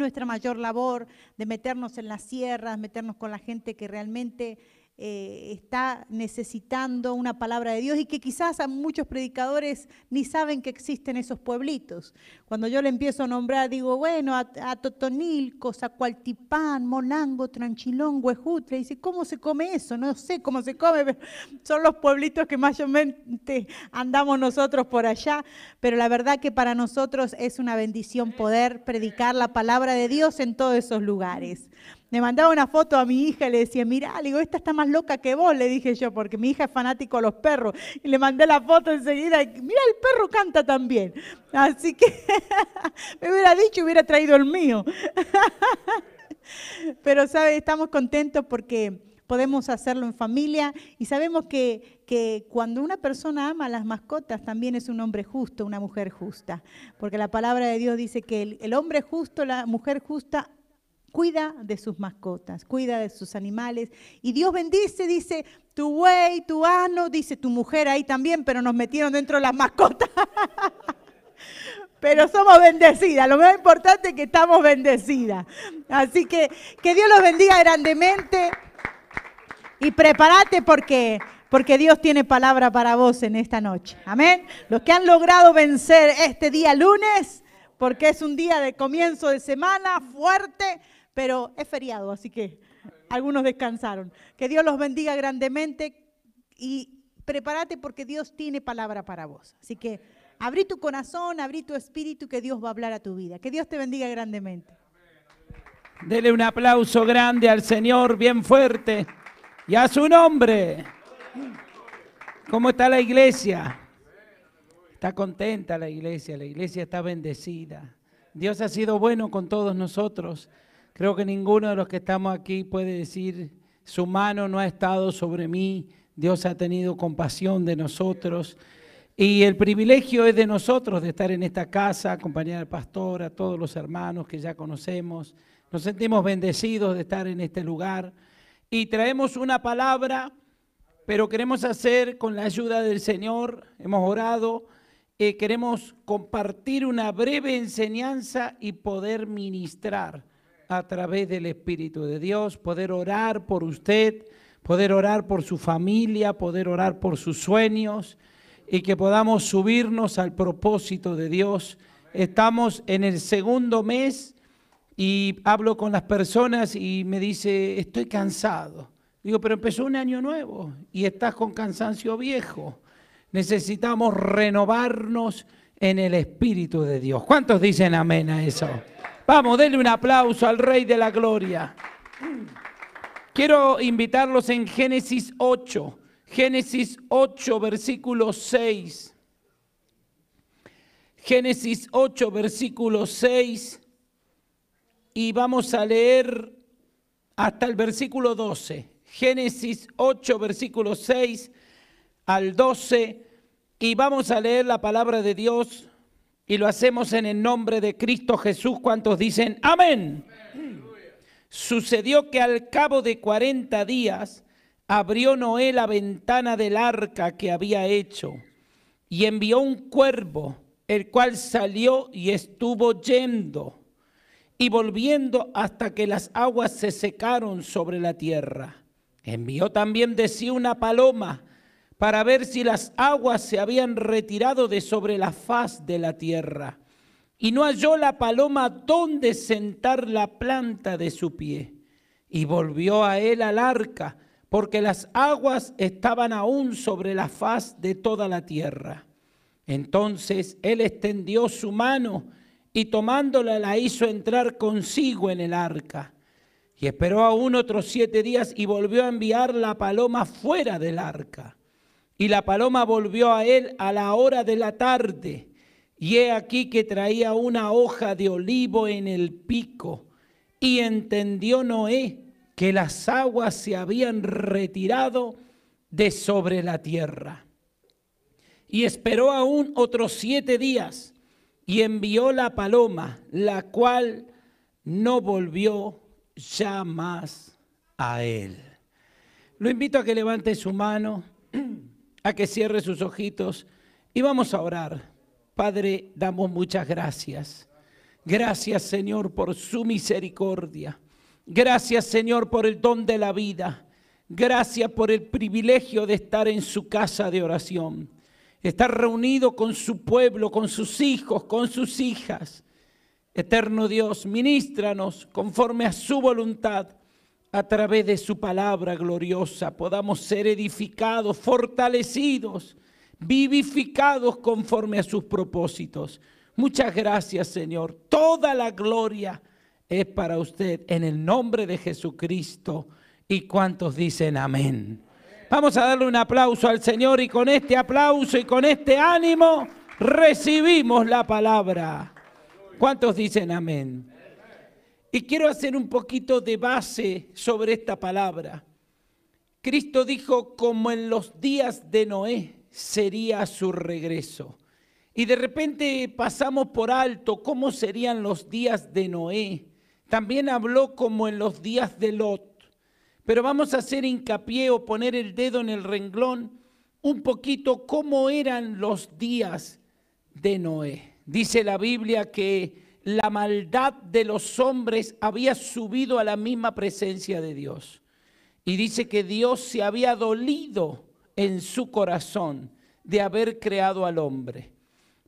nuestra mayor labor de meternos en las sierras, meternos con la gente que realmente eh, está necesitando una palabra de Dios y que quizás a muchos predicadores ni saben que existen esos pueblitos. Cuando yo le empiezo a nombrar, digo, bueno, a, Totonilco, Zacualtipán, Monango, Tranchilón, Huejutre, y dice, ¿cómo se come eso? No sé cómo se come, son los pueblitos que mayormente andamos nosotros por allá, pero la verdad que para nosotros es una bendición poder predicar la palabra de Dios en todos esos lugares. Le mandaba una foto a mi hija y le decía, mirá, le digo, esta está más loca que vos, le dije yo, porque mi hija es fanático de los perros. Y le mandé la foto enseguida y mira, el perro canta también. Así que me hubiera dicho, hubiera traído el mío. Pero, ¿sabes? Estamos contentos porque podemos hacerlo en familia y sabemos que, cuando una persona ama a las mascotas también es un hombre justo, una mujer justa, porque la palabra de Dios dice que el, el hombre justo, la mujer justa Cuida de sus mascotas, cuida de sus animales. Y Dios bendice, dice, tu güey, tu ano, dice tu mujer ahí también, pero nos metieron dentro de las mascotas. pero somos bendecidas. Lo más importante es que estamos bendecidas. Así que que Dios los bendiga grandemente y prepárate porque porque Dios tiene palabra para vos en esta noche. Amén. Los que han logrado vencer este día lunes, porque es un día de comienzo de semana fuerte, pero es feriado, así que algunos descansaron. Que Dios los bendiga grandemente y prepárate porque Dios tiene palabra para vos. Así que abrí tu corazón, abrí tu espíritu, que Dios va a hablar a tu vida. Que Dios te bendiga grandemente. Dele un aplauso grande al Señor, bien fuerte, y a su nombre. ¿Cómo está la iglesia? Está contenta la iglesia, la iglesia está bendecida. Dios ha sido bueno con todos nosotros. Creo que ninguno de los que estamos aquí puede decir, su mano no ha estado sobre mí, Dios ha tenido compasión de nosotros. Y el privilegio es de nosotros de estar en esta casa, acompañar al pastor, a todos los hermanos que ya conocemos. Nos sentimos bendecidos de estar en este lugar y traemos una palabra, pero queremos hacer con la ayuda del Señor, hemos orado, eh, queremos compartir una breve enseñanza y poder ministrar a través del Espíritu de Dios, poder orar por usted, poder orar por su familia, poder orar por sus sueños y que podamos subirnos al propósito de Dios. Estamos en el segundo mes y hablo con las personas y me dice, estoy cansado. Digo, pero empezó un año nuevo y estás con cansancio viejo. Necesitamos renovarnos en el Espíritu de Dios. ¿Cuántos dicen amén a eso? Vamos, denle un aplauso al Rey de la Gloria. Quiero invitarlos en Génesis 8, Génesis 8, versículo 6. Génesis 8, versículo 6. Y vamos a leer hasta el versículo 12. Génesis 8, versículo 6 al 12. Y vamos a leer la palabra de Dios y lo hacemos en el nombre de Cristo Jesús. Cuantos dicen amén? Sucedió que al cabo de 40 días abrió Noé la ventana del arca que había hecho y envió un cuervo, el cual salió y estuvo yendo y volviendo hasta que las aguas se secaron sobre la tierra. Envió también de sí una paloma para ver si las aguas se habían retirado de sobre la faz de la tierra. Y no halló la paloma dónde sentar la planta de su pie. Y volvió a él al arca, porque las aguas estaban aún sobre la faz de toda la tierra. Entonces él extendió su mano y tomándola la hizo entrar consigo en el arca. Y esperó aún otros siete días y volvió a enviar la paloma fuera del arca. Y la paloma volvió a él a la hora de la tarde, y he aquí que traía una hoja de olivo en el pico. Y entendió Noé que las aguas se habían retirado de sobre la tierra. Y esperó aún otros siete días, y envió la paloma, la cual no volvió ya más a él. Lo invito a que levante su mano. a que cierre sus ojitos y vamos a orar. Padre, damos muchas gracias. Gracias Señor por su misericordia. Gracias Señor por el don de la vida. Gracias por el privilegio de estar en su casa de oración. Estar reunido con su pueblo, con sus hijos, con sus hijas. Eterno Dios, ministranos conforme a su voluntad a través de su palabra gloriosa podamos ser edificados, fortalecidos, vivificados conforme a sus propósitos. Muchas gracias Señor. Toda la gloria es para usted en el nombre de Jesucristo. ¿Y cuántos dicen amén? Vamos a darle un aplauso al Señor y con este aplauso y con este ánimo recibimos la palabra. ¿Cuántos dicen amén? Y quiero hacer un poquito de base sobre esta palabra. Cristo dijo, como en los días de Noé sería su regreso. Y de repente pasamos por alto cómo serían los días de Noé. También habló como en los días de Lot. Pero vamos a hacer hincapié o poner el dedo en el renglón un poquito cómo eran los días de Noé. Dice la Biblia que la maldad de los hombres había subido a la misma presencia de Dios. Y dice que Dios se había dolido en su corazón de haber creado al hombre,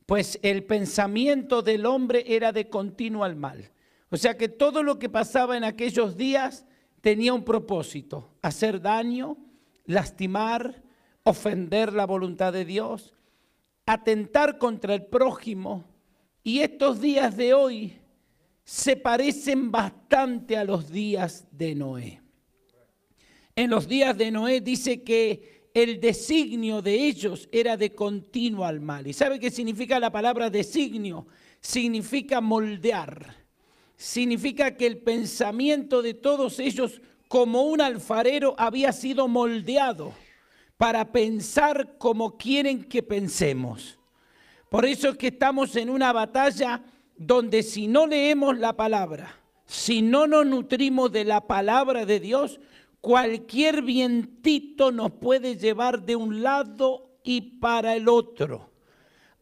pues el pensamiento del hombre era de continuo al mal. O sea que todo lo que pasaba en aquellos días tenía un propósito, hacer daño, lastimar, ofender la voluntad de Dios, atentar contra el prójimo, y estos días de hoy se parecen bastante a los días de Noé. En los días de Noé dice que el designio de ellos era de continuo al mal. ¿Y sabe qué significa la palabra designio? Significa moldear. Significa que el pensamiento de todos ellos, como un alfarero, había sido moldeado para pensar como quieren que pensemos. Por eso es que estamos en una batalla donde si no leemos la palabra, si no nos nutrimos de la palabra de Dios, cualquier vientito nos puede llevar de un lado y para el otro.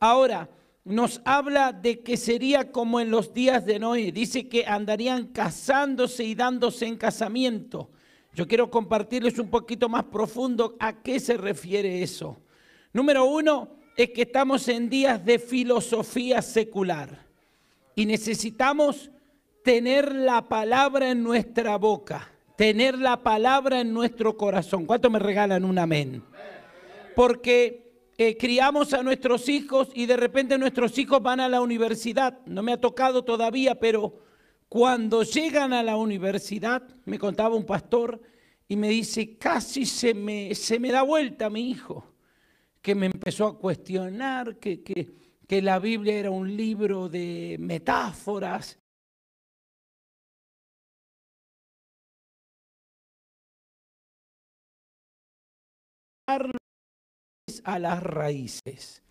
Ahora, nos habla de que sería como en los días de Noé. Dice que andarían casándose y dándose en casamiento. Yo quiero compartirles un poquito más profundo a qué se refiere eso. Número uno, es que estamos en días de filosofía secular y necesitamos tener la palabra en nuestra boca, tener la palabra en nuestro corazón. ¿Cuánto me regalan un amén? Porque eh, criamos a nuestros hijos y de repente nuestros hijos van a la universidad. No me ha tocado todavía, pero cuando llegan a la universidad, me contaba un pastor y me dice, casi se me, se me da vuelta mi hijo que me empezó a cuestionar que, la Biblia era un libro de metáforas. a las raíces.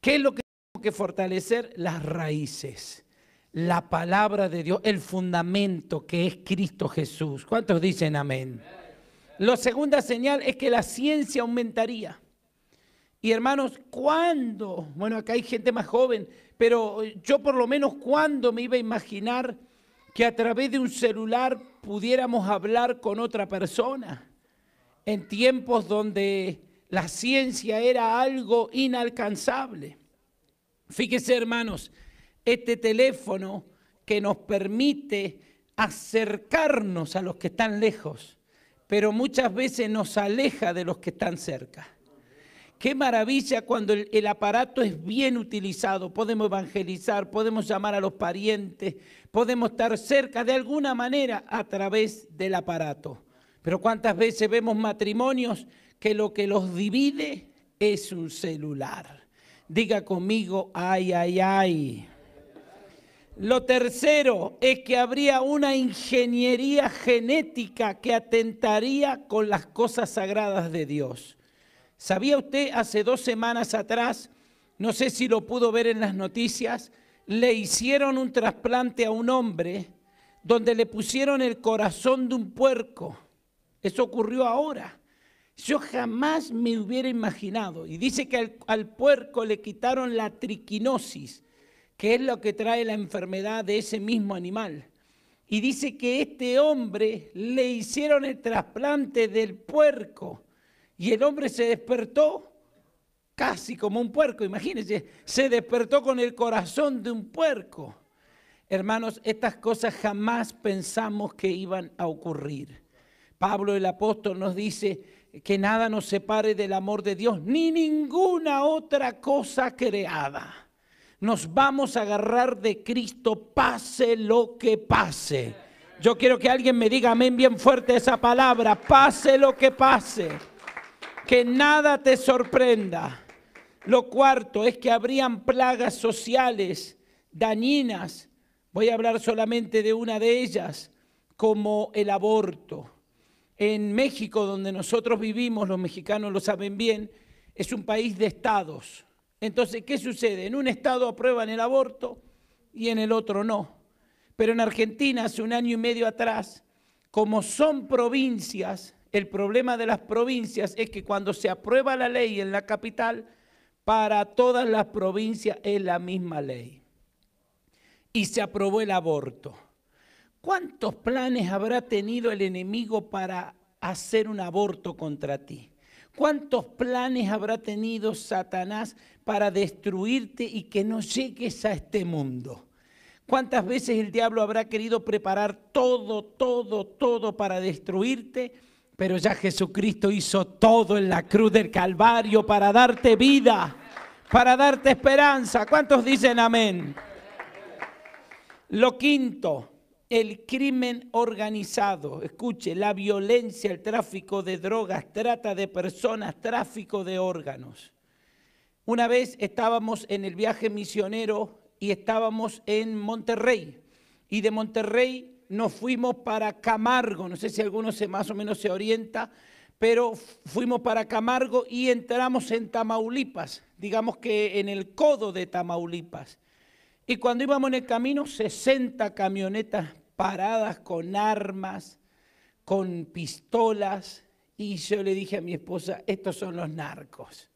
¿Qué es lo que tenemos que fortalecer? Las raíces la palabra de Dios, el fundamento que es Cristo Jesús. ¿Cuántos dicen amén? La segunda señal es que la ciencia aumentaría. Y hermanos, ¿cuándo? Bueno, acá hay gente más joven, pero eh, yo por lo menos cuándo me iba a imaginar que a través de un celular pudiéramos hablar con otra persona. En tiempos donde la ciencia era algo inalcanzable. Fíjese, hermanos, este teléfono que nos permite acercarnos a los que están lejos, pero muchas veces nos aleja de los que están cerca. Qué maravilla cuando el, aparato es bien utilizado. Podemos evangelizar, podemos llamar a los parientes, podemos estar cerca de alguna manera a través del aparato. Pero cuántas veces vemos matrimonios que lo que los divide es un celular. Diga conmigo, ay, ay, ay. Lo tercero es que habría una ingeniería genética que atentaría con las cosas sagradas de Dios. ¿Sabía usted hace dos semanas atrás, no sé si lo pudo ver en las noticias, le hicieron un trasplante a un hombre donde le pusieron el corazón de un puerco? Eso ocurrió ahora. Yo jamás me hubiera imaginado. Y dice que al, puerco le quitaron la triquinosis, que es lo que trae la enfermedad de ese mismo animal. Y dice que este hombre le hicieron el trasplante del puerco. Y el hombre se despertó casi como un puerco, imagínense, se despertó con el corazón de un puerco. Hermanos, estas cosas jamás pensamos que iban a ocurrir. Pablo el apóstol nos dice que nada nos separe del amor de Dios, ni ninguna otra cosa creada. Nos vamos a agarrar de Cristo, pase lo que pase. Yo quiero que alguien me diga amén bien fuerte esa palabra, pase lo que pase que nada te sorprenda. Lo cuarto es que habrían plagas sociales dañinas. Voy a hablar solamente de una de ellas, como el aborto. En México, donde nosotros vivimos, los mexicanos lo saben bien, es un país de estados. Entonces, ¿qué sucede? En un estado aprueban el aborto y en el otro no. Pero en Argentina, hace un año y medio atrás, como son provincias, el problema de las provincias es que cuando se aprueba la ley en la capital, para todas las provincias es la misma ley. Y se aprobó el aborto. ¿Cuántos planes habrá tenido el enemigo para hacer un aborto contra ti? ¿Cuántos planes habrá tenido Satanás para destruirte y que no llegues a este mundo? ¿Cuántas veces el diablo habrá querido preparar todo, todo, todo para destruirte? Pero ya Jesucristo hizo todo en la cruz del Calvario para darte vida, para darte esperanza. ¿Cuántos dicen amén? Lo quinto, el crimen organizado. Escuche, la violencia, el tráfico de drogas, trata de personas, tráfico de órganos. Una vez estábamos en el viaje misionero y estábamos en Monterrey. Y de Monterrey nos fuimos para Camargo, no sé si alguno se, más o menos se orienta, pero fuimos para Camargo y entramos en Tamaulipas, digamos que en el codo de Tamaulipas. Y cuando íbamos en el camino, 60 camionetas paradas con armas, con pistolas, y yo le dije a mi esposa, estos son los narcos.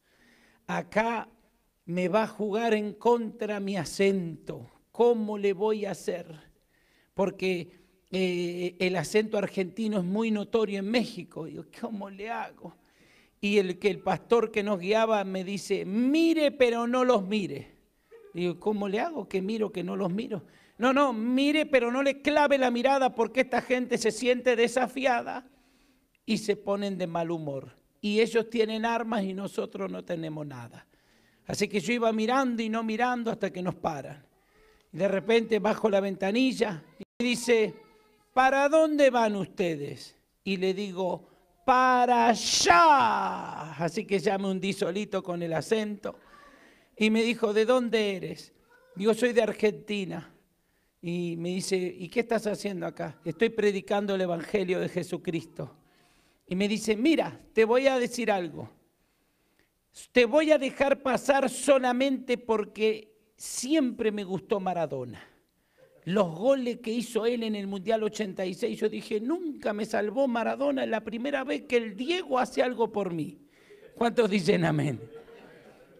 Acá me va a jugar en contra mi acento. ¿Cómo le voy a hacer? Porque eh, el acento argentino es muy notorio en México. Digo, ¿cómo le hago? Y el, que el pastor que nos guiaba me dice, mire pero no los mire. Digo, ¿cómo le hago? Que miro, que no los miro. No, no, mire pero no le clave la mirada porque esta gente se siente desafiada y se ponen de mal humor. Y ellos tienen armas y nosotros no tenemos nada. Así que yo iba mirando y no mirando hasta que nos paran. de repente bajo la ventanilla y dice, ¿para dónde van ustedes? Y le digo, para allá. Así que llame un disolito con el acento. Y me dijo, ¿de dónde eres? Digo, soy de Argentina. Y me dice, ¿y qué estás haciendo acá? Estoy predicando el Evangelio de Jesucristo. Y me dice, mira, te voy a decir algo. Te voy a dejar pasar solamente porque siempre me gustó Maradona los goles que hizo él en el Mundial 86, yo dije, nunca me salvó Maradona, es la primera vez que el Diego hace algo por mí. ¿Cuántos dicen amén?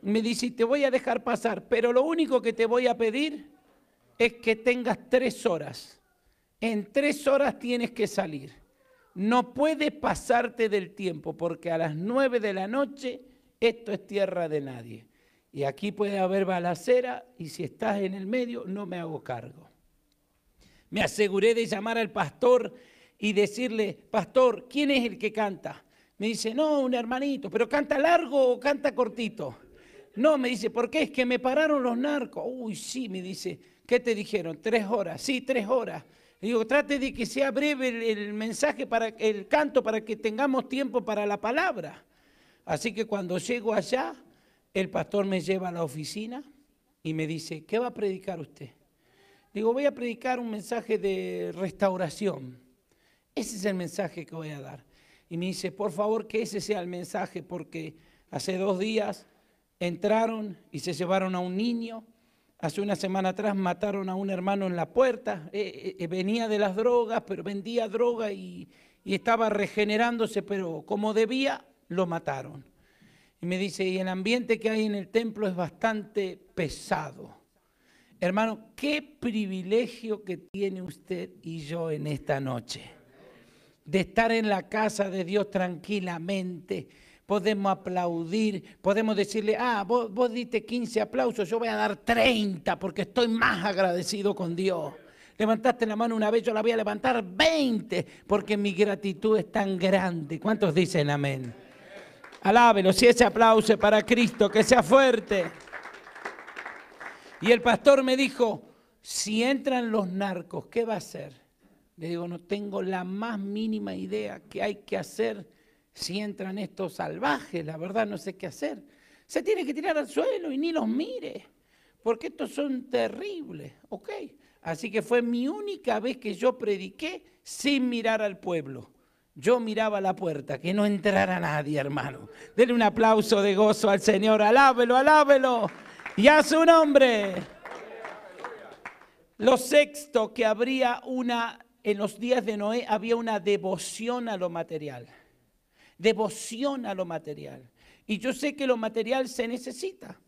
Me dice, te voy a dejar pasar, pero lo único que te voy a pedir es que tengas tres horas. En tres horas tienes que salir. No puedes pasarte del tiempo, porque a las nueve de la noche esto es tierra de nadie. Y aquí puede haber balacera y si estás en el medio no me hago cargo. Me aseguré de llamar al pastor y decirle, pastor, ¿quién es el que canta? Me dice, no, un hermanito, pero canta largo o canta cortito. No, me dice, ¿por qué? Es que me pararon los narcos. Uy, sí, me dice, ¿qué te dijeron? Tres horas, sí, tres horas. Le digo, trate de que sea breve el, el, mensaje, para el canto, para que tengamos tiempo para la palabra. Así que cuando llego allá, el pastor me lleva a la oficina y me dice, ¿qué va a predicar usted? Digo, voy a predicar un mensaje de restauración. Ese es el mensaje que voy a dar. Y me dice, por favor, que ese sea el mensaje, porque hace dos días entraron y se llevaron a un niño. Hace una semana atrás mataron a un hermano en la puerta. Eh, eh, eh, venía de las drogas, pero vendía droga y estaba regenerándose, pero como debía, lo mataron. Y me dice, y el ambiente que hay en el templo es bastante pesado. Hermano, qué privilegio que tiene usted y yo en esta noche. De estar en la casa de Dios tranquilamente. Podemos aplaudir, podemos decirle, ah, vos, diste 15 aplausos, yo voy a dar 30 porque estoy más agradecido con Dios. Levantaste la mano una vez, yo la voy a levantar 20 porque mi gratitud es tan grande. ¿Cuántos dicen amén? Alábelo, si ese aplauso para Cristo, que sea fuerte. Y el pastor me dijo, si entran los narcos, ¿qué va a hacer? Le digo, no tengo la más mínima idea qué hay que hacer si entran estos salvajes, la verdad no sé qué hacer. Se tiene que tirar al suelo y ni los mire, porque estos son terribles, ¿ok? Así que fue mi única vez que yo prediqué sin mirar al pueblo. Yo miraba la puerta, que no entrara nadie, hermano. Denle un aplauso de gozo al Señor, alábelo, alábelo. Y a su nombre. Lo sexto, que habría una, en los días de Noé había una devoción a lo material. Devoción a lo material. Y yo sé que lo material se necesita.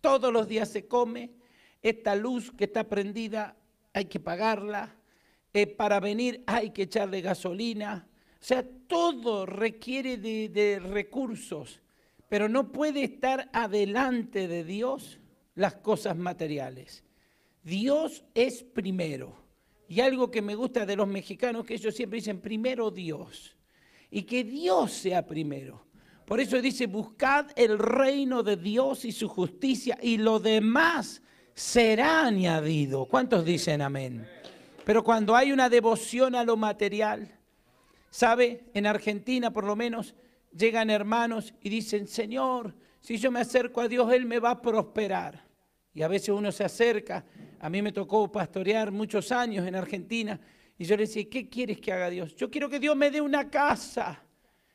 Todos los días se come. Esta luz que está prendida hay que pagarla. Eh, para venir hay que echarle gasolina. O sea, todo requiere de, de recursos, pero no puede estar adelante de Dios las cosas materiales. Dios es primero. Y algo que me gusta de los mexicanos, que ellos siempre dicen primero Dios. Y que Dios sea primero. Por eso dice, buscad el reino de Dios y su justicia y lo demás será añadido. ¿Cuántos dicen amén? Pero cuando hay una devoción a lo material, ¿sabe? En Argentina por lo menos llegan hermanos y dicen, Señor, si yo me acerco a Dios, Él me va a prosperar. Y a veces uno se acerca, a mí me tocó pastorear muchos años en Argentina, y yo le decía, ¿qué quieres que haga Dios? Yo quiero que Dios me dé una casa.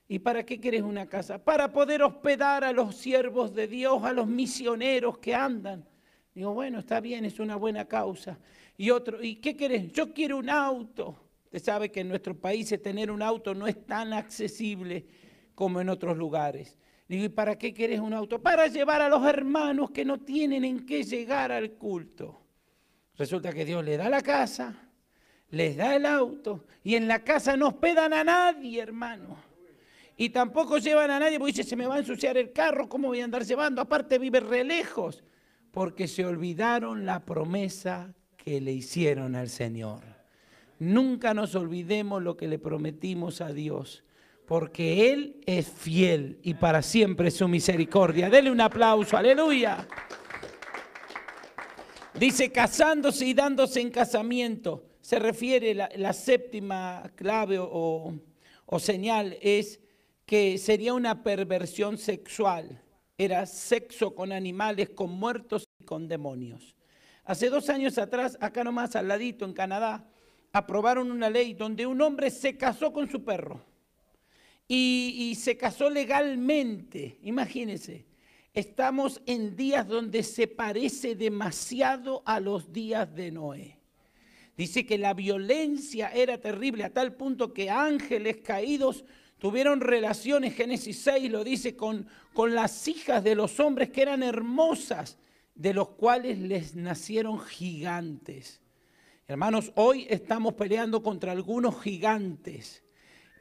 ¿Y para qué quieres una casa? Para poder hospedar a los siervos de Dios, a los misioneros que andan. Digo, bueno, está bien, es una buena causa. Y otro, ¿y qué quieres? Yo quiero un auto. Usted sabe que en nuestro país tener un auto no es tan accesible como en otros lugares. Digo, ¿y para qué quieres un auto? Para llevar a los hermanos que no tienen en qué llegar al culto. Resulta que Dios le da la casa, les da el auto, y en la casa no hospedan a nadie, hermano. Y tampoco llevan a nadie, porque dice, se me va a ensuciar el carro, ¿cómo voy a andar llevando? Aparte vive re lejos, porque se olvidaron la promesa que le hicieron al Señor. Nunca nos olvidemos lo que le prometimos a Dios porque Él es fiel y para siempre su misericordia. Dele un aplauso, aleluya. Dice, casándose y dándose en casamiento. Se refiere, la, séptima clave o, o, señal es que sería una perversión sexual. Era sexo con animales, con muertos y con demonios. Hace dos años atrás, acá nomás al ladito, en Canadá, aprobaron una ley donde un hombre se casó con su perro y, se casó legalmente. Imagínense, estamos en días donde se parece demasiado a los días de Noé. Dice que la violencia era terrible a tal punto que ángeles caídos tuvieron relaciones, Génesis 6 lo dice, con, con las hijas de los hombres que eran hermosas, de los cuales les nacieron gigantes. Hermanos, hoy estamos peleando contra algunos gigantes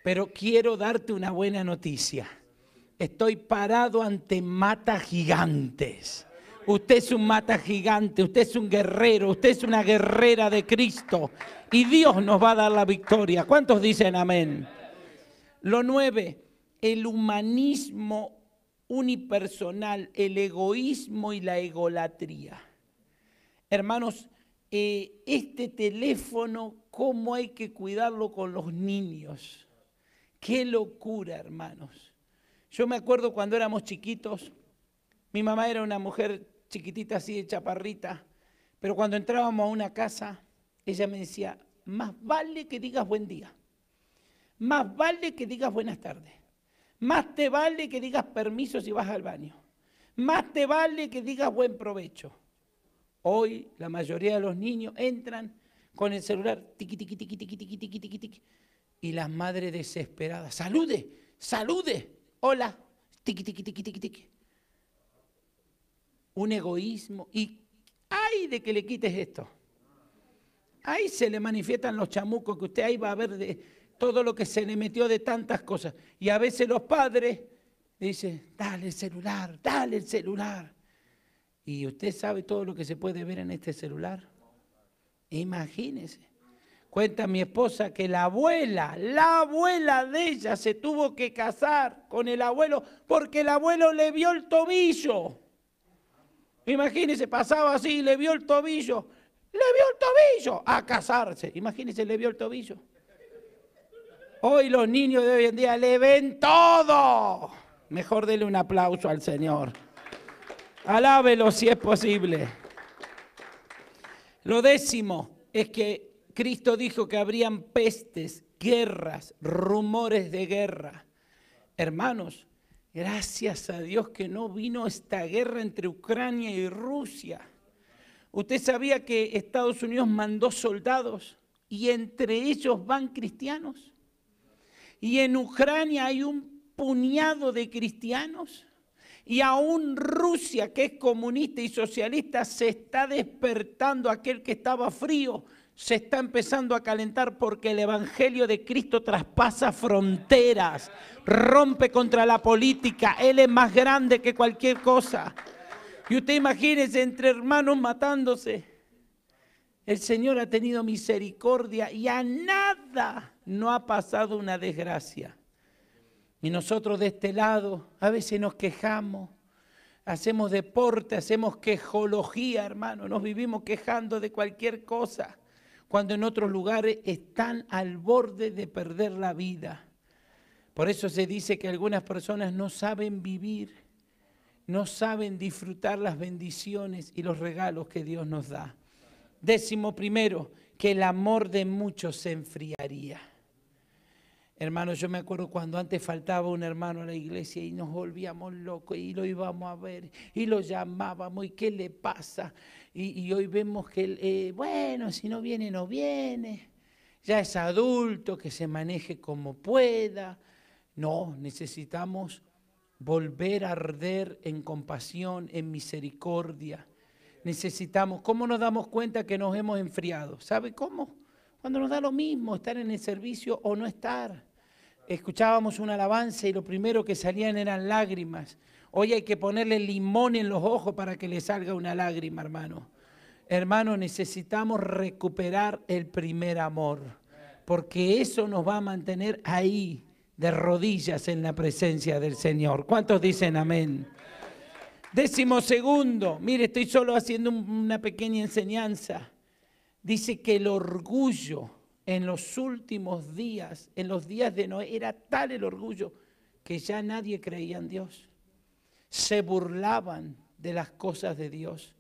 pero quiero darte una buena noticia. Estoy parado ante mata gigantes. Usted es un mata gigante, usted es un guerrero, usted es una guerrera de Cristo. Y Dios nos va a dar la victoria. ¿Cuántos dicen amén? Lo nueve, el humanismo unipersonal, el egoísmo y la egolatría. Hermanos, eh, este teléfono, ¿cómo hay que cuidarlo con los niños? Qué locura, hermanos. Yo me acuerdo cuando éramos chiquitos, mi mamá era una mujer chiquitita así de chaparrita, pero cuando entrábamos a una casa, ella me decía, más vale que digas buen día, más vale que digas buenas tardes, más te vale que digas permiso si vas al baño, más te vale que digas buen provecho. Hoy la mayoría de los niños entran con el celular, tiqui, tiqui, tiqui, tiqui, tiqui, tiqui, tiqui, tiqui. Y las madres desesperadas, salude, salude, hola, tiqui, tiqui, tiqui, tiqui, tiqui. Un egoísmo y ¡ay de que le quites esto! Ahí se le manifiestan los chamucos que usted ahí va a ver de todo lo que se le metió de tantas cosas. Y a veces los padres dicen, dale el celular, dale el celular. Y usted sabe todo lo que se puede ver en este celular. Imagínese. Cuenta mi esposa que la abuela, la abuela de ella se tuvo que casar con el abuelo porque el abuelo le vio el tobillo. Imagínense, pasaba así, le vio el tobillo, le vio el tobillo a casarse. Imagínense, le vio el tobillo. Hoy los niños de hoy en día le ven todo. Mejor dele un aplauso al Señor. Alábelo si es posible. Lo décimo es que Cristo dijo que habrían pestes, guerras, rumores de guerra. Hermanos, gracias a Dios que no vino esta guerra entre Ucrania y Rusia. Usted sabía que Estados Unidos mandó soldados y entre ellos van cristianos. Y en Ucrania hay un puñado de cristianos. Y aún Rusia, que es comunista y socialista, se está despertando aquel que estaba frío se está empezando a calentar porque el Evangelio de Cristo traspasa fronteras, rompe contra la política, Él es más grande que cualquier cosa. Y usted imagínese entre hermanos matándose. El Señor ha tenido misericordia y a nada no ha pasado una desgracia. Y nosotros de este lado a veces nos quejamos, hacemos deporte, hacemos quejología, hermano, nos vivimos quejando de cualquier cosa cuando en otros lugares están al borde de perder la vida. Por eso se dice que algunas personas no saben vivir, no saben disfrutar las bendiciones y los regalos que Dios nos da. Décimo primero, que el amor de muchos se enfriaría. Hermano, yo me acuerdo cuando antes faltaba un hermano a la iglesia y nos volvíamos locos y lo íbamos a ver y lo llamábamos y qué le pasa. Y, hoy vemos que, eh, bueno, si no viene, no viene. Ya es adulto, que se maneje como pueda. No, necesitamos volver a arder en compasión, en misericordia. Necesitamos, ¿cómo nos damos cuenta que nos hemos enfriado? ¿Sabe cómo? Cuando nos da lo mismo estar en el servicio o no estar escuchábamos una alabanza y lo primero que salían eran lágrimas. Hoy hay que ponerle limón en los ojos para que le salga una lágrima, hermano. Hermano, necesitamos recuperar el primer amor, porque eso nos va a mantener ahí, de rodillas en la presencia del Señor. ¿Cuántos dicen amén? Décimo segundo, mire, estoy solo haciendo una pequeña enseñanza. Dice que el orgullo en los últimos días, en los días de Noé, era tal el orgullo que ya nadie creía en Dios. Se burlaban de las cosas de Dios.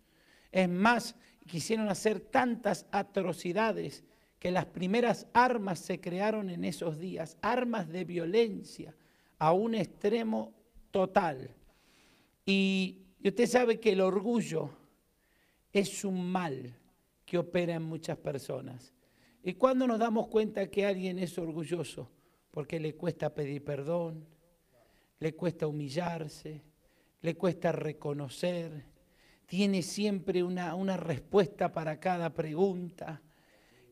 Es más, quisieron hacer tantas atrocidades que las primeras armas se crearon en esos días, armas de violencia a un extremo total. Y usted sabe que el orgullo es un mal que opera en muchas personas. ¿Y cuándo nos damos cuenta que alguien es orgulloso? Porque le cuesta pedir perdón, le cuesta humillarse, le cuesta reconocer, tiene siempre una, respuesta para cada pregunta.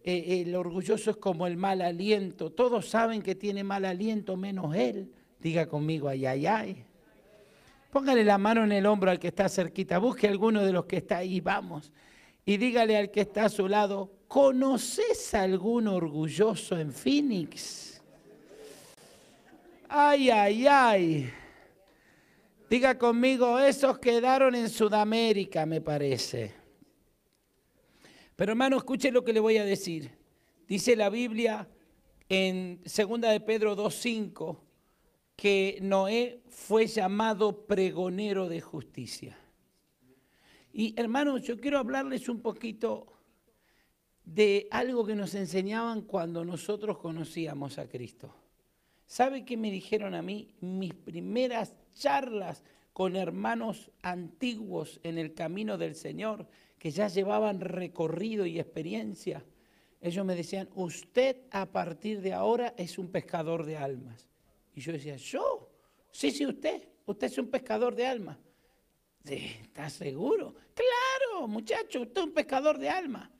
Eh, eh, el orgulloso es como el mal aliento. Todos saben que tiene mal aliento menos él. Diga conmigo, ay, ay, ay. Póngale la mano en el hombro al que está cerquita. Busque alguno de los que está ahí, vamos. Y dígale al que está a su lado, ¿conoces algún orgulloso en Phoenix? Ay, ay, ay. Diga conmigo, esos quedaron en Sudamérica, me parece. Pero hermano, escuche lo que le voy a decir. Dice la Biblia en 2 de Pedro 2.5 que Noé fue llamado pregonero de justicia. Y hermano, yo quiero hablarles un poquito de algo que nos enseñaban cuando nosotros conocíamos a Cristo. ¿Sabe qué me dijeron a mí? Mis primeras charlas con hermanos antiguos en el camino del Señor, que ya llevaban recorrido y experiencia. Ellos me decían, usted a partir de ahora es un pescador de almas. Y yo decía, yo, sí, sí, usted, usted es un pescador de almas. ¿Estás seguro? Claro, muchacho, usted es un pescador de almas.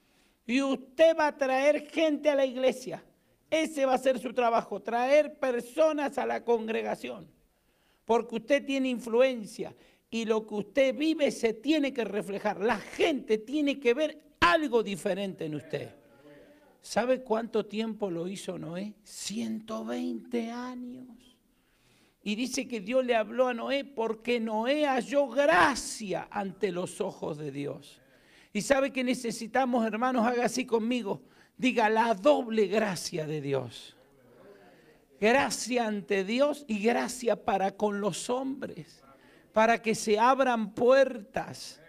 Y usted va a traer gente a la iglesia. Ese va a ser su trabajo, traer personas a la congregación. Porque usted tiene influencia y lo que usted vive se tiene que reflejar. La gente tiene que ver algo diferente en usted. ¿Sabe cuánto tiempo lo hizo Noé? 120 años. Y dice que Dios le habló a Noé porque Noé halló gracia ante los ojos de Dios. Y sabe que necesitamos, hermanos, haga así conmigo. Diga la doble gracia de Dios. Gracia ante Dios y gracia para con los hombres, para que se abran puertas.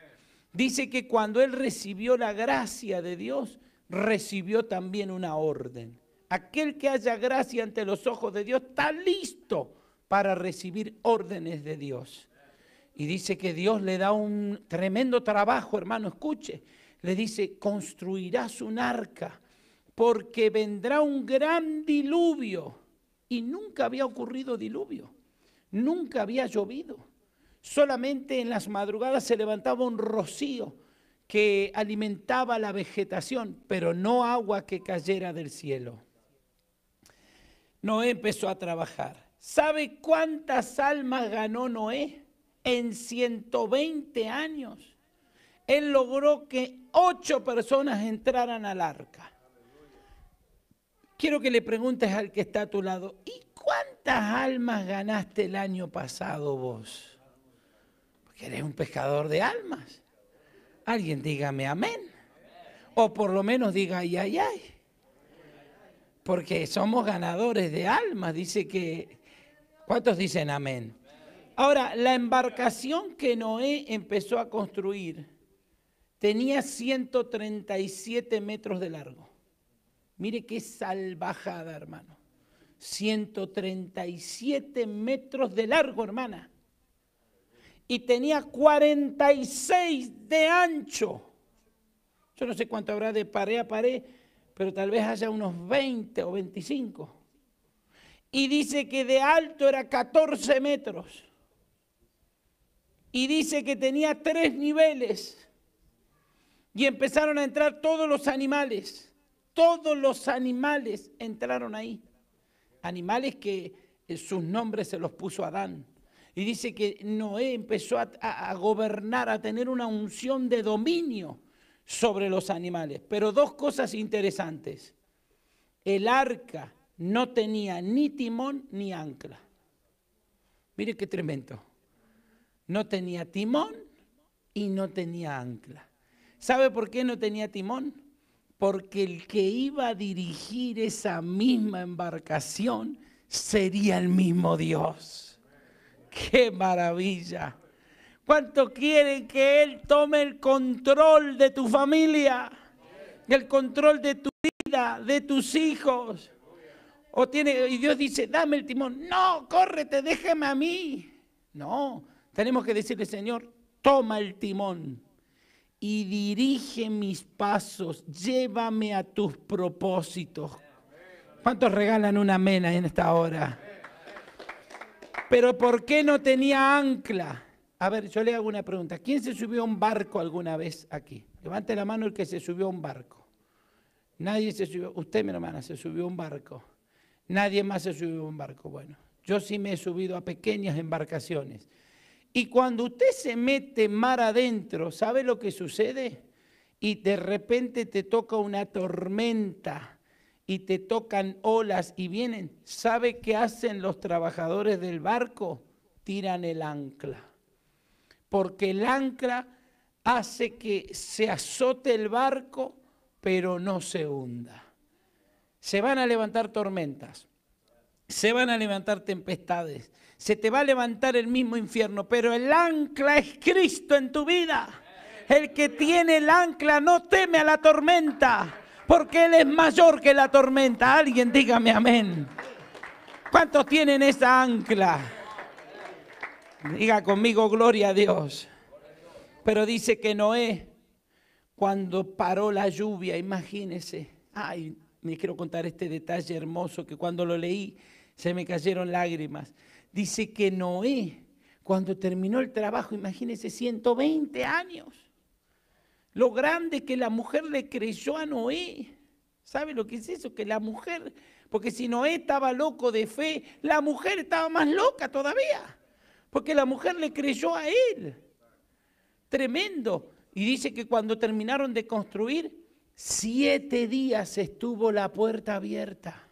Dice que cuando él recibió la gracia de Dios, recibió también una orden. Aquel que haya gracia ante los ojos de Dios está listo para recibir órdenes de Dios. Y dice que Dios le da un tremendo trabajo, hermano, escuche. Le dice, construirás un arca porque vendrá un gran diluvio. Y nunca había ocurrido diluvio, nunca había llovido. Solamente en las madrugadas se levantaba un rocío que alimentaba la vegetación, pero no agua que cayera del cielo. Noé empezó a trabajar. ¿Sabe cuántas almas ganó Noé? en 120 años, él logró que ocho personas entraran al arca. Quiero que le preguntes al que está a tu lado, ¿y cuántas almas ganaste el año pasado vos? Porque eres un pescador de almas. Alguien dígame amén. O por lo menos diga ay, ay, ay. Porque somos ganadores de almas. Dice que, ¿cuántos dicen amén? Ahora, la embarcación que Noé empezó a construir tenía 137 metros de largo. Mire qué salvajada, hermano. 137 metros de largo, hermana. Y tenía 46 de ancho. Yo no sé cuánto habrá de pared a pared, pero tal vez haya unos 20 o 25. Y dice que de alto era 14 metros y dice que tenía tres niveles. Y empezaron a entrar todos los animales. Todos los animales entraron ahí. Animales que eh, sus nombres se los puso Adán. Y dice que Noé empezó a, gobernar, a tener una unción de dominio sobre los animales. Pero dos cosas interesantes. El arca no tenía ni timón ni ancla. Mire qué tremendo. No tenía timón y no tenía ancla. ¿Sabe por qué no tenía timón? Porque el que iba a dirigir esa misma embarcación sería el mismo Dios. ¡Qué maravilla! ¿Cuánto quiere que Él tome el control de tu familia? El control de tu vida, de tus hijos. O tiene, y Dios dice, dame el timón. No, córrete, déjeme a mí. No, tenemos que decirle, Señor, toma el timón y dirige mis pasos, llévame a tus propósitos. ¿Cuántos regalan una mena en esta hora? Pero ¿por qué no tenía ancla? A ver, yo le hago una pregunta. ¿Quién se subió a un barco alguna vez aquí? Levante la mano el que se subió a un barco. Nadie se subió. Usted, mi hermana, se subió a un barco. Nadie más se subió a un barco. Bueno, yo sí me he subido a pequeñas embarcaciones. Y cuando usted se mete mar adentro, ¿sabe lo que sucede? Y de repente te toca una tormenta y te tocan olas y vienen. ¿Sabe qué hacen los trabajadores del barco? Tiran el ancla. Porque el ancla hace que se azote el barco, pero no se hunda. Se van a levantar tormentas, se van a levantar tempestades se te va a levantar el mismo infierno, pero el ancla es Cristo en tu vida. El que tiene el ancla no teme a la tormenta, porque Él es mayor que la tormenta. Alguien dígame amén. ¿Cuántos tienen esa ancla? Diga conmigo, gloria a Dios. Pero dice que Noé, cuando paró la lluvia, imagínese, ay, me quiero contar este detalle hermoso que cuando lo leí se me cayeron lágrimas dice que Noé, cuando terminó el trabajo, imagínense, 120 años, lo grande que la mujer le creyó a Noé. ¿Sabe lo que es eso? Que la mujer, porque si Noé estaba loco de fe, la mujer estaba más loca todavía, porque la mujer le creyó a él. Tremendo. Y dice que cuando terminaron de construir, siete días estuvo la puerta abierta.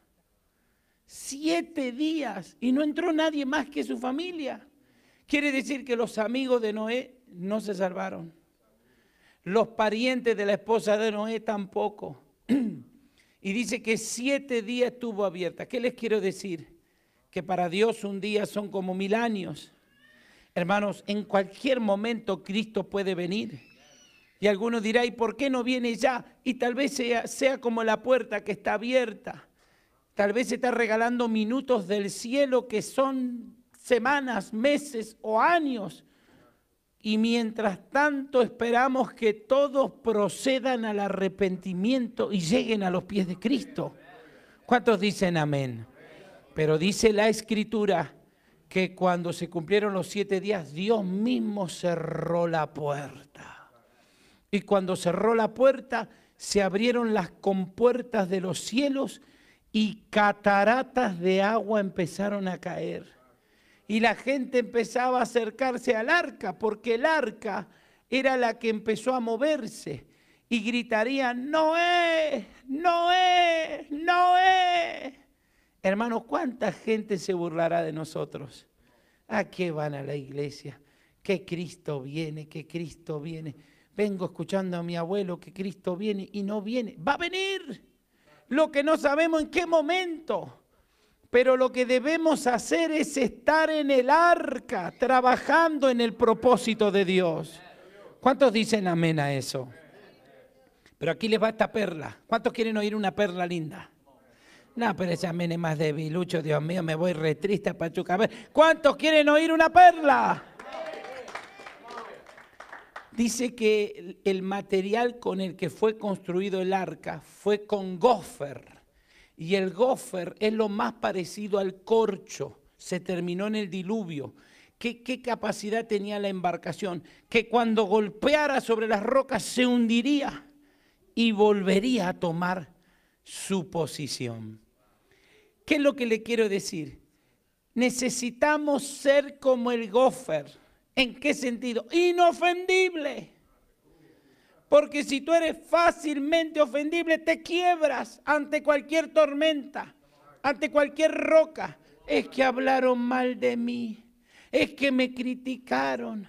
Siete días y no entró nadie más que su familia. Quiere decir que los amigos de Noé no se salvaron. Los parientes de la esposa de Noé tampoco. Y dice que siete días estuvo abierta. ¿Qué les quiero decir? Que para Dios un día son como mil años. Hermanos, en cualquier momento Cristo puede venir. Y algunos dirán, ¿y por qué no viene ya? Y tal vez sea como la puerta que está abierta Tal vez está regalando minutos del cielo que son semanas, meses o años. Y mientras tanto esperamos que todos procedan al arrepentimiento y lleguen a los pies de Cristo. ¿Cuántos dicen amén? Pero dice la escritura que cuando se cumplieron los siete días, Dios mismo cerró la puerta. Y cuando cerró la puerta, se abrieron las compuertas de los cielos y cataratas de agua empezaron a caer. Y la gente empezaba a acercarse al arca, porque el arca era la que empezó a moverse. Y gritarían, Noé, Noé, Noé. Hermano, ¿cuánta gente se burlará de nosotros? ¿A qué van a la iglesia? Que Cristo viene, que Cristo viene. Vengo escuchando a mi abuelo que Cristo viene y no viene. Va a venir lo que no sabemos en qué momento. Pero lo que debemos hacer es estar en el arca, trabajando en el propósito de Dios. ¿Cuántos dicen amén a eso? Pero aquí les va esta perla. ¿Cuántos quieren oír una perla linda? No, pero ese amén es más debilucho, Dios mío, me voy retrista triste a Pachuca. A ver, ¿cuántos quieren oír una perla? dice que el material con el que fue construido el arca fue con gofer. Y el gofer es lo más parecido al corcho. Se terminó en el diluvio. ¿Qué, capacidad tenía la embarcación? Que cuando golpeara sobre las rocas se hundiría y volvería a tomar su posición. ¿Qué es lo que le quiero decir? Necesitamos ser como el gofer ¿En qué sentido? Inofendible. Porque si tú eres fácilmente ofendible, te quiebras ante cualquier tormenta, ante cualquier roca. Es que hablaron mal de mí, es que me criticaron,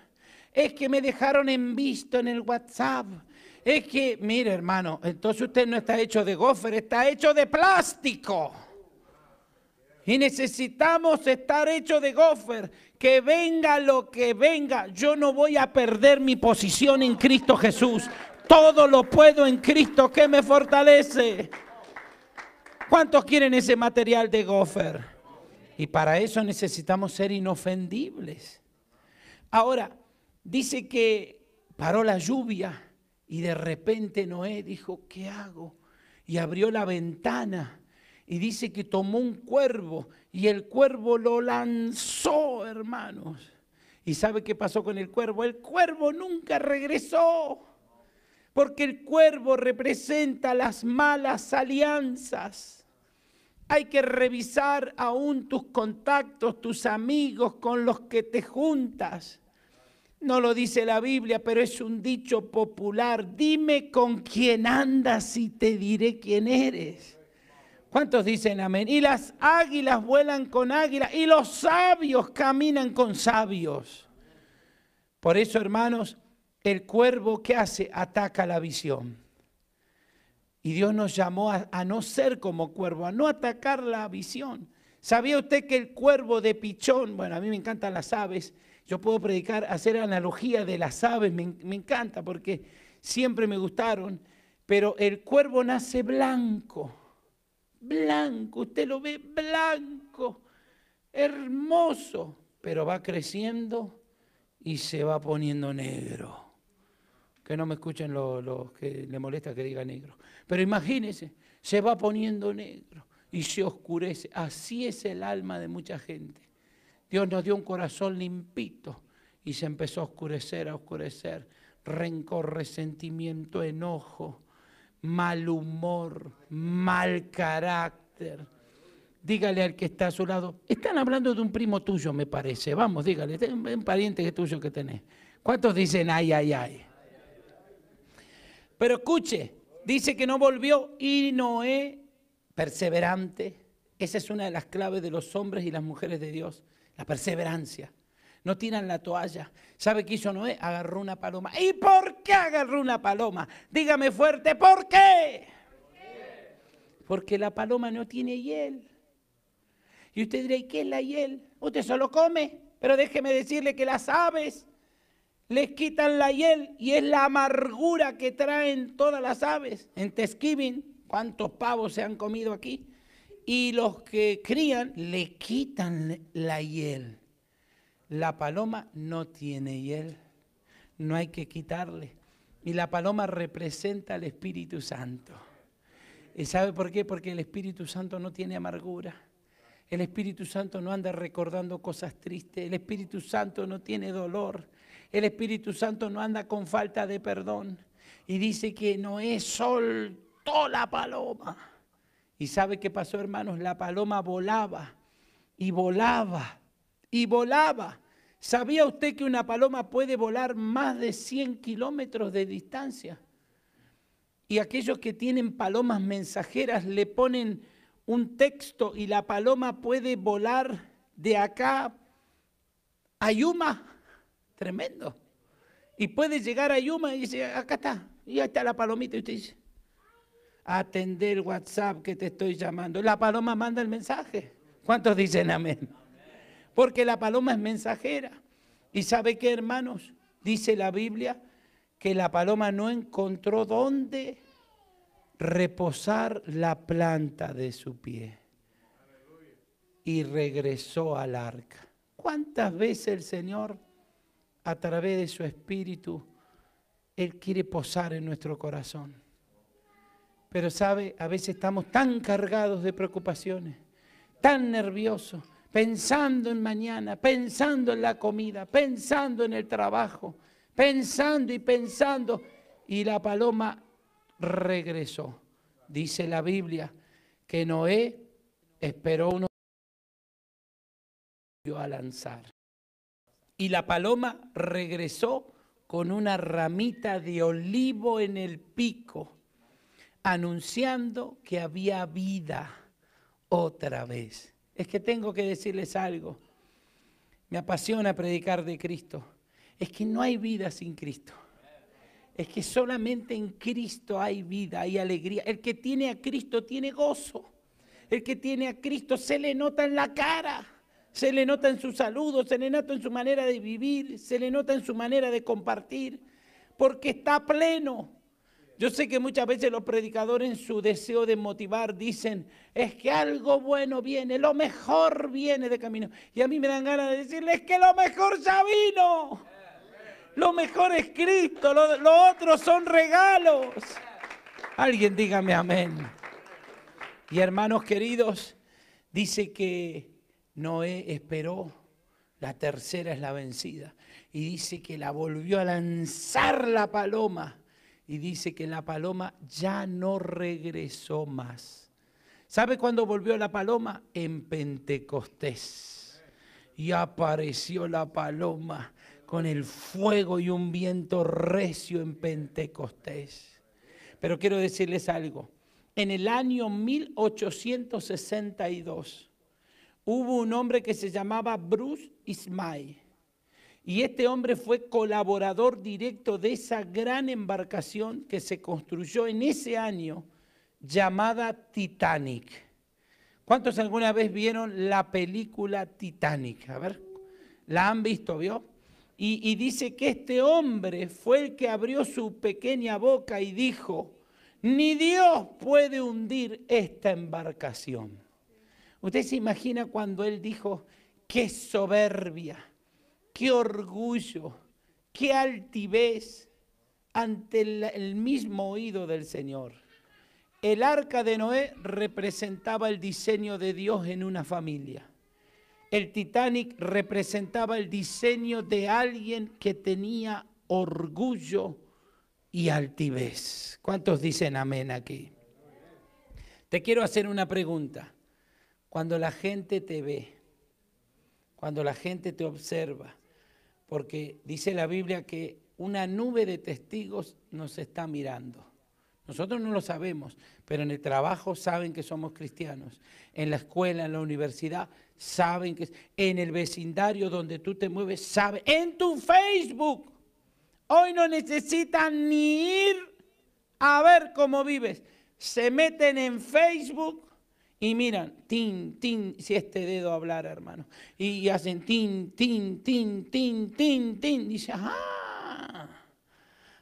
es que me dejaron en visto en el WhatsApp. Es que, mire hermano, entonces usted no está hecho de gofer, está hecho de plástico. Y necesitamos estar hechos de gofer. Que venga lo que venga, yo no voy a perder mi posición en Cristo Jesús. Todo lo puedo en Cristo que me fortalece. ¿Cuántos quieren ese material de gofer? Y para eso necesitamos ser inofendibles. Ahora, dice que paró la lluvia y de repente Noé dijo, ¿qué hago? Y abrió la ventana y dice que tomó un cuervo y el cuervo lo lanzó, hermanos. ¿Y sabe qué pasó con el cuervo? El cuervo nunca regresó. Porque el cuervo representa las malas alianzas. Hay que revisar aún tus contactos, tus amigos con los que te juntas. No lo dice la Biblia, pero es un dicho popular. Dime con quién andas y te diré quién eres. ¿Cuántos dicen amén? Y las águilas vuelan con águilas y los sabios caminan con sabios. Por eso, hermanos, el cuervo que hace ataca la visión. Y Dios nos llamó a, no ser como cuervo, a no atacar la visión. ¿Sabía usted que el cuervo de pichón, bueno, a mí me encantan las aves, yo puedo predicar, hacer analogía de las aves, me, me encanta porque siempre me gustaron, pero el cuervo nace blanco blanco, usted lo ve blanco, hermoso, pero va creciendo y se va poniendo negro. Que no me escuchen los, que le molesta que diga negro. Pero imagínense, se va poniendo negro y se oscurece. Así es el alma de mucha gente. Dios nos dio un corazón limpito y se empezó a oscurecer, a oscurecer. Rencor, resentimiento, enojo, mal humor, mal carácter. Dígale al que está a su lado, están hablando de un primo tuyo, me parece. Vamos, dígale, un pariente que tuyo que tenés. ¿Cuántos dicen ay, ay, ay? Pero escuche, dice que no volvió y no es perseverante. Esa es una de las claves de los hombres y las mujeres de Dios, la perseverancia no tiran la toalla. ¿Sabe qué hizo Noé? Agarró una paloma. ¿Y por qué agarró una paloma? Dígame fuerte, ¿por qué? Porque la paloma no tiene hiel. Y usted dirá, ¿y qué es la hiel? Usted solo come, pero déjeme decirle que las aves les quitan la hiel y es la amargura que traen todas las aves. En Thanksgiving, ¿cuántos pavos se han comido aquí? Y los que crían le quitan la hiel. La paloma no tiene hiel, no hay que quitarle. Y la paloma representa al Espíritu Santo. ¿Y sabe por qué? Porque el Espíritu Santo no tiene amargura. El Espíritu Santo no anda recordando cosas tristes. El Espíritu Santo no tiene dolor. El Espíritu Santo no anda con falta de perdón. Y dice que Noé soltó la paloma. ¿Y sabe qué pasó, hermanos? La paloma volaba y volaba y volaba. ¿Sabía usted que una paloma puede volar más de 100 kilómetros de distancia? Y aquellos que tienen palomas mensajeras le ponen un texto y la paloma puede volar de acá a Yuma. Tremendo. Y puede llegar a Yuma y dice, acá está. Y ahí está la palomita. Y usted dice, atender WhatsApp que te estoy llamando. La paloma manda el mensaje. ¿Cuántos dicen amén? Porque la paloma es mensajera. ¿Y sabe qué, hermanos? Dice la Biblia que la paloma no encontró dónde reposar la planta de su pie. Y regresó al arca. ¿Cuántas veces el Señor, a través de su espíritu, Él quiere posar en nuestro corazón? Pero sabe, a veces estamos tan cargados de preocupaciones, tan nerviosos, pensando en mañana, pensando en la comida, pensando en el trabajo, pensando y pensando. Y la paloma regresó. Dice la Biblia que Noé esperó unos a lanzar. Y la paloma regresó con una ramita de olivo en el pico, anunciando que había vida otra vez. Es que tengo que decirles algo. Me apasiona predicar de Cristo. Es que no hay vida sin Cristo. Es que solamente en Cristo hay vida, hay alegría. El que tiene a Cristo tiene gozo. El que tiene a Cristo se le nota en la cara, se le nota en su saludo, se le nota en su manera de vivir, se le nota en su manera de compartir, porque está pleno, yo sé que muchas veces los predicadores en su deseo de motivar dicen, es que algo bueno viene, lo mejor viene de camino. Y a mí me dan ganas de decirles que lo mejor ya vino. Lo mejor es Cristo, lo, lo otro son regalos. Alguien dígame amén. Y hermanos queridos, dice que Noé esperó, la tercera es la vencida. Y dice que la volvió a lanzar la paloma y dice que la paloma ya no regresó más. ¿Sabe cuándo volvió la paloma? En Pentecostés. Y apareció la paloma con el fuego y un viento recio en Pentecostés. Pero quiero decirles algo. En el año 1862 hubo un hombre que se llamaba Bruce Ismay y este hombre fue colaborador directo de esa gran embarcación que se construyó en ese año llamada Titanic. ¿Cuántos alguna vez vieron la película Titanic? A ver, la han visto, ¿vio? Y, dice que este hombre fue el que abrió su pequeña boca y dijo, ni Dios puede hundir esta embarcación. Usted se imagina cuando él dijo, qué soberbia qué orgullo, qué altivez ante el, mismo oído del Señor. El arca de Noé representaba el diseño de Dios en una familia. El Titanic representaba el diseño de alguien que tenía orgullo y altivez. ¿Cuántos dicen amén aquí? Te quiero hacer una pregunta. Cuando la gente te ve, cuando la gente te observa, porque dice la Biblia que una nube de testigos nos está mirando. Nosotros no lo sabemos, pero en el trabajo saben que somos cristianos. En la escuela, en la universidad, saben que en el vecindario donde tú te mueves, saben. En tu Facebook. Hoy no necesitan ni ir a ver cómo vives. Se meten en Facebook y miran, tin, tin, si este dedo hablara, hermano. Y, hacen tin, tin, tin, tin, tin, tin. Dice, ajá,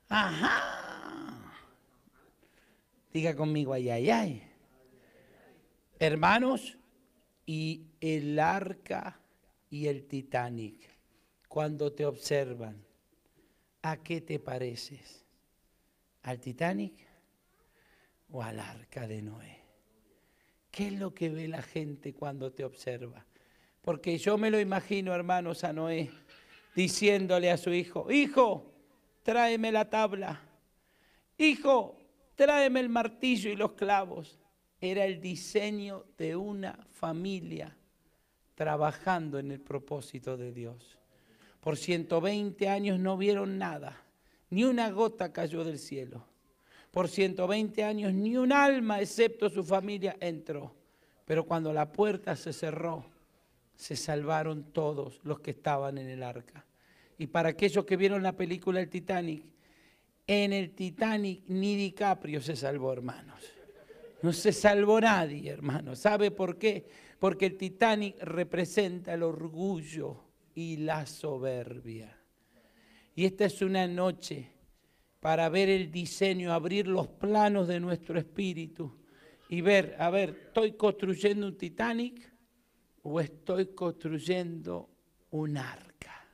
ajá. Diga conmigo, ay, ay, ay. Hermanos, y el arca y el Titanic, cuando te observan, ¿a qué te pareces? ¿Al Titanic o al arca de Noé? ¿Qué es lo que ve la gente cuando te observa? Porque yo me lo imagino, hermanos, a Noé diciéndole a su hijo, hijo, tráeme la tabla, hijo, tráeme el martillo y los clavos. Era el diseño de una familia trabajando en el propósito de Dios. Por 120 años no vieron nada, ni una gota cayó del cielo. Por 120 años ni un alma, excepto su familia, entró. Pero cuando la puerta se cerró, se salvaron todos los que estaban en el arca. Y para aquellos que vieron la película El Titanic, en el Titanic ni DiCaprio se salvó, hermanos. No se salvó nadie, hermanos. ¿Sabe por qué? Porque el Titanic representa el orgullo y la soberbia. Y esta es una noche para ver el diseño, abrir los planos de nuestro espíritu y ver, a ver, ¿estoy construyendo un Titanic o estoy construyendo un arca?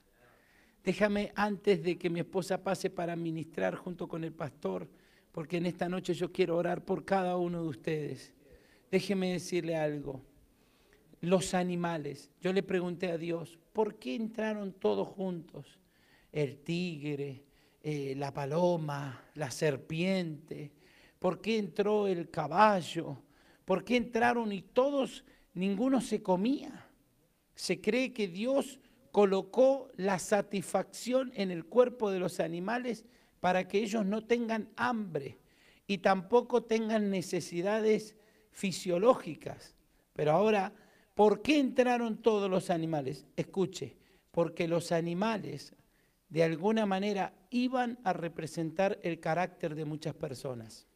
Déjame antes de que mi esposa pase para ministrar junto con el pastor, porque en esta noche yo quiero orar por cada uno de ustedes. Déjeme decirle algo. Los animales, yo le pregunté a Dios, ¿por qué entraron todos juntos? El tigre, eh, la paloma, la serpiente, por qué entró el caballo, por qué entraron y todos, ninguno se comía. Se cree que Dios colocó la satisfacción en el cuerpo de los animales para que ellos no tengan hambre y tampoco tengan necesidades fisiológicas. Pero ahora, ¿por qué entraron todos los animales? Escuche, porque los animales de alguna manera iban a representar el carácter de muchas personas.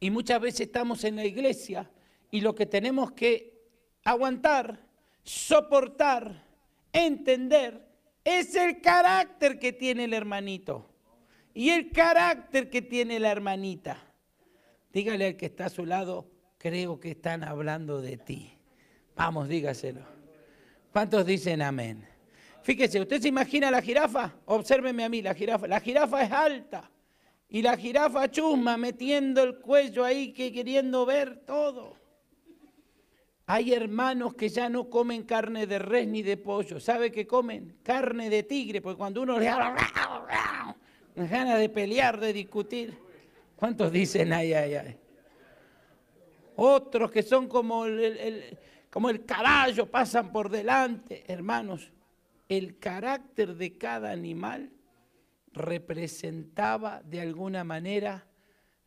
Y muchas veces estamos en la iglesia y lo que tenemos que aguantar, soportar, entender, es el carácter que tiene el hermanito y el carácter que tiene la hermanita. Dígale al que está a su lado, creo que están hablando de ti. Vamos, dígaselo. ¿Cuántos dicen amén? Fíjese, ¿usted se imagina la jirafa? Obsérveme a mí, la jirafa. La jirafa es alta. Y la jirafa chusma metiendo el cuello ahí que queriendo ver todo. Hay hermanos que ya no comen carne de res ni de pollo. ¿Sabe qué comen? Carne de tigre, porque cuando uno le da ganas de pelear, de discutir. ¿Cuántos dicen ay, ay, ay? Otros que son como como el caballo, pasan por delante, hermanos el carácter de cada animal representaba de alguna manera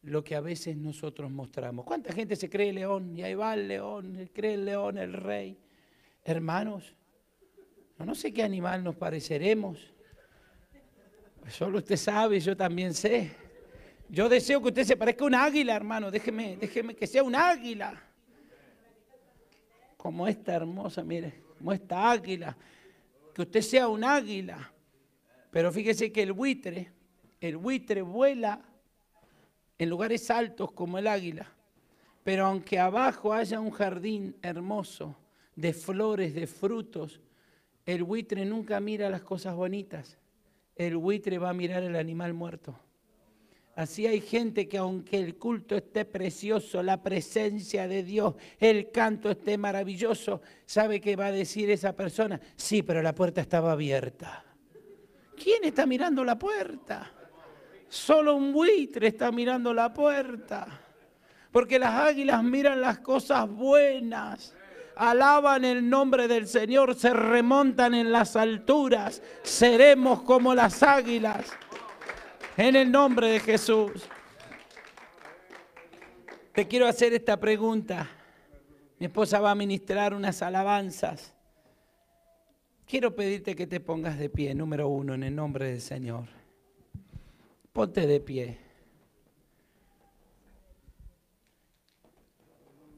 lo que a veces nosotros mostramos. ¿Cuánta gente se cree león? Y ahí va el león, cree el león, el rey. Hermanos, no sé qué animal nos pareceremos. Pues solo usted sabe, yo también sé. Yo deseo que usted se parezca a un águila, hermano. Déjeme, déjeme que sea un águila. Como esta hermosa, mire, como esta águila que usted sea un águila. Pero fíjese que el buitre, el buitre vuela en lugares altos como el águila. Pero aunque abajo haya un jardín hermoso de flores, de frutos, el buitre nunca mira las cosas bonitas. El buitre va a mirar el animal muerto. Así hay gente que aunque el culto esté precioso, la presencia de Dios, el canto esté maravilloso, sabe que va a decir esa persona, sí, pero la puerta estaba abierta. ¿Quién está mirando la puerta? Solo un buitre está mirando la puerta. Porque las águilas miran las cosas buenas alaban el nombre del Señor, se remontan en las alturas, seremos como las águilas. En el nombre de Jesús. Te quiero hacer esta pregunta. Mi esposa va a ministrar unas alabanzas. Quiero pedirte que te pongas de pie, número uno, en el nombre del Señor. Ponte de pie.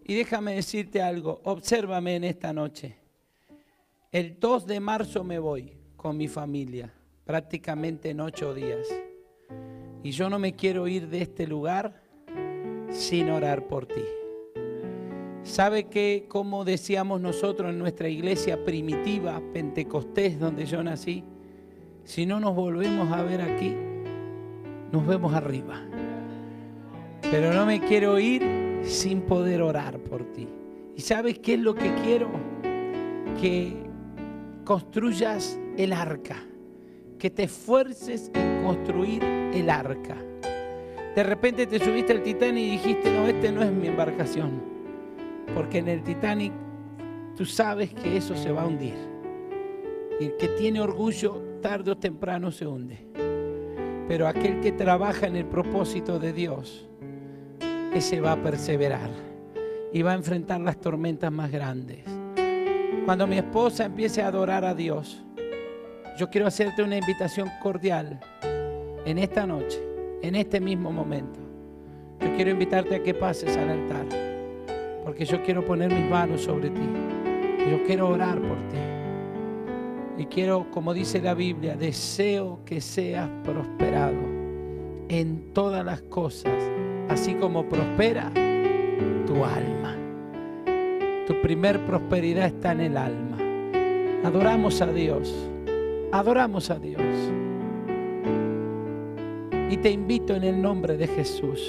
Y déjame decirte algo, obsérvame en esta noche. El 2 de marzo me voy con mi familia, prácticamente en ocho días. Y yo no me quiero ir de este lugar sin orar por ti. ¿Sabe que, como decíamos nosotros en nuestra iglesia primitiva, Pentecostés, donde yo nací, si no nos volvemos a ver aquí, nos vemos arriba. Pero no me quiero ir sin poder orar por ti. ¿Y sabes qué es lo que quiero? Que construyas el arca que te esfuerces en construir el arca. De repente te subiste al Titanic y dijiste, no, este no es mi embarcación. Porque en el Titanic tú sabes que eso se va a hundir. Y el que tiene orgullo tarde o temprano se hunde. Pero aquel que trabaja en el propósito de Dios, ese va a perseverar y va a enfrentar las tormentas más grandes. Cuando mi esposa empiece a adorar a Dios, yo quiero hacerte una invitación cordial en esta noche, en este mismo momento. Yo quiero invitarte a que pases al altar, porque yo quiero poner mis manos sobre ti. Yo quiero orar por ti. Y quiero, como dice la Biblia, deseo que seas prosperado en todas las cosas, así como prospera tu alma. Tu primer prosperidad está en el alma. Adoramos a Dios adoramos a Dios. Y te invito en el nombre de Jesús.